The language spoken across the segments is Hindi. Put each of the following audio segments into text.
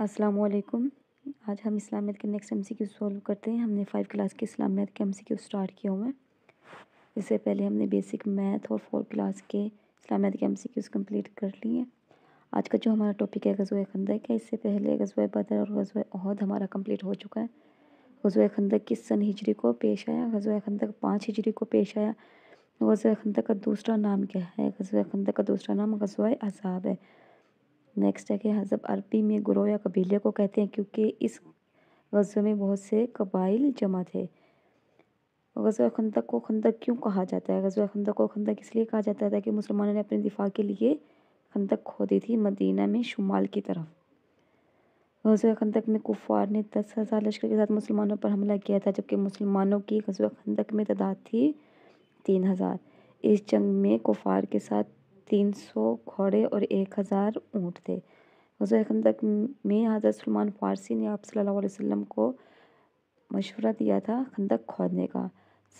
वालेकुम आज हम इस्लामियत के next M C Q solve करते हैं हमने फाइव क्लास के इस्लामियत के एम सी क्यू स्टार्ट किए हुए हैं इससे पहले हमने बेसिक मैथ और फोर क्लास के इस्लामियत के एम सी क्यूज़ कम्प्लीट कर लिए हैं आज का जो हमारा टॉपिक है गज़ो खंदक का इससे पहले गजवा बदर और गजवा अहद हमारा कम्प्लीट हो चुका है गज़ो खंदक किस सन हिजरी को पेश आया गजवा खंदक पाँच हिजरी को पेश आया गजवा खंदक का दूसरा नाम क्या है गजवा खंदक का दूसरा नाम गजवा अजाब है नेक्स्ट है कि हज़ब अरबी में ग्रोह या कबीले को कहते हैं क्योंकि इस गज़े में बहुत से कबाइल जमा थे गज़वा खंदक को खंदक क्यों कहा जाता है गज़वा खंदक को खंदक इसलिए कहा जाता था कि मुसलमानों ने अपने दिफा के लिए खंदक खोदी थी मदीना में शुमाल की तरफ गज़वा खंदक में कुफार ने दस हज़ार लश्कर के साथ मुसलमानों पर हमला किया था जबकि मुसलमानों की गज़वा खंदक में तादाद थी तीन हज़ार इस जंग में कुफार के साथ तीन सौ घोड़े और एक हज़ार ऊँट थे हजरत खंदक में हज़रत सलमान फ़ारसी ने आप सल्लल्लाहु अलैहि वसल्लम को मशवरा दिया था खंदक खोदने का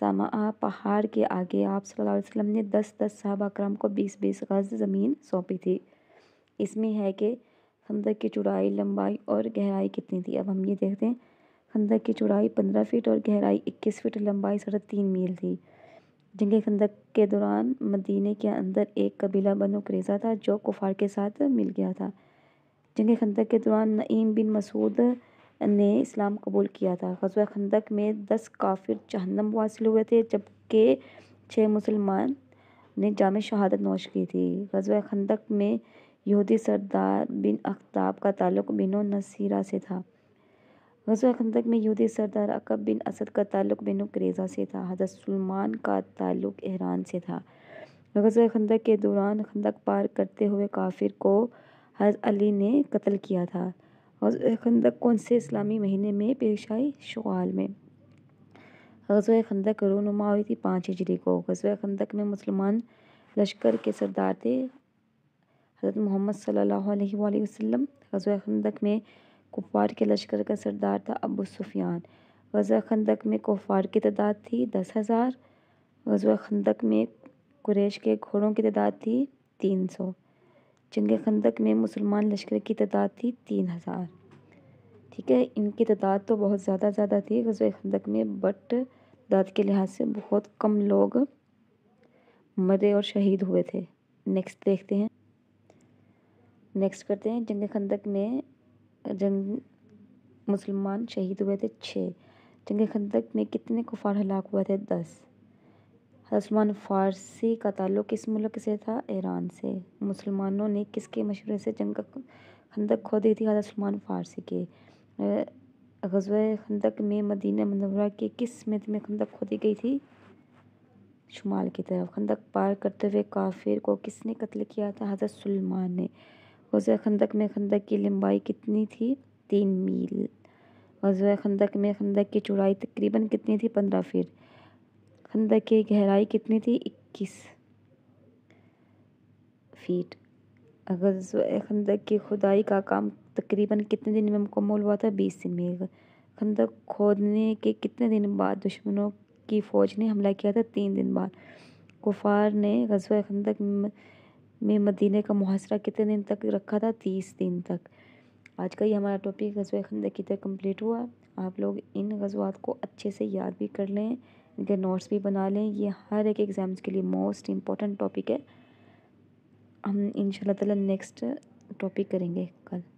सामा पहाड़ के आगे आप सल्लल्लाहु अलैहि वसल्लम ने दस दस साहबा करम को बीस बीस गज़ ज़मीन सौंपी थी इसमें है कि खंदक की चौड़ाई लंबाई और गहराई कितनी थी अब हम ये देखते हैं खंदक की चौड़ाई पंद्रह फीट और गहराई इक्कीस फीट लंबाई साढ़े तीन मील थी जंग खंदक के दौरान मदीने के अंदर एक कबीला बनो क्रेज़ा था जो कुफार के साथ मिल गया था जंग खंदक के दौरान नईम बिन मसूद ने इस्लाम कबूल किया था गजवा खंदक में दस काफिर जहन्नम वासिल हुए थे जबकि छः मुसलमान ने जाम शहादत नोश की थी गजवा खंदक में यहूदी सरदार बिन अख्ताब का ताल्लुक बिनो नसीरा से था गज़वा खंदक में यहूदी सरदार अकब बिन असद का ताल्लुक बनु क्रेज़ा से था हज़रत सलमान का ताल्लुक ईरान से था गज़वा खंदक के दौरान खंदक पार करते हुए काफिर को हज़रत अली ने कत्ल किया था गज़वा खंदक कौन से इस्लामी महीने में पेश आई शुआल में गज़वा खंदक रोनुमा हुई थी पाँच हिजरी को गज़वा खंदक में मुसलमान लश्कर के सरदार थे हज़रत मोहम्मद सल्लल्लाहु अलैहि वसल्लम गज़वा खंदक में कुफ़ार के लश्कर का सरदार था अबू सुफियान गज़वा खंदक में कुफ़ार की तादाद थी दस हज़ार गज़वा खंदक में कुरेश के घोड़ों की तादाद थी तीन सौ जंग खंदक में मुसलमान लश्कर की तादाद थी तीन हज़ार ठीक है इनकी तादाद तो बहुत ज़्यादा ज़्यादा थी गज़वा खंदक में बट तादाद के लिहाज से बहुत कम लोग मरे और शहीद हुए थे नेक्स्ट देखते हैं नेक्स्ट करते हैं जंग खंदक में जंग मुसलमान शहीद हुए थे छः जंग खंदक में कितने कुफार हलाक हुए थे दस सलमान फ़ारसी का ताल्लुक़ किस मुल्क से था ईरान से मुसलमानों ने किसके मशवरे से जंग खंदक खो दी थी हज़रत सलमान फ़ारसी के गजब खंदक में मदीना मनवरा के किस मित में खंदक खोदी गई थी शुमाल की तरफ खंदक पार करते हुए काफिर को किसने कत्ल किया था हज़रत सलमान ने गज़वा खंदक में खंदक की लंबाई कितनी थी तीन मील गज़वा खंदक में खंदक की चौड़ाई तकरीबन कितनी थी पंद्रह फीट खंदक की गहराई कितनी थी इक्कीस फीट गज़वा खंदक की खुदाई का काम तकरीबन कितने दिन में मुकम्मल हुआ था बीस दिन में खंदक खोदने के कितने दिन बाद दुश्मनों की फ़ौज ने हमला किया था तीन दिन बाद कुफार ने गजवा खंदक में मदीने का मुहासरा कितने दिन तक रखा था तीस दिन तक आज का ये हमारा टॉपिक गज़वा खंड की तरह कम्प्लीट हुआ आप लोग इन गज़वात को अच्छे से याद भी कर लें इनके नोट्स भी बना लें ये हर एक एग्ज़ाम्स के लिए मोस्ट इम्पॉर्टेंट टॉपिक है हम इन ताला नेक्स्ट टॉपिक करेंगे कल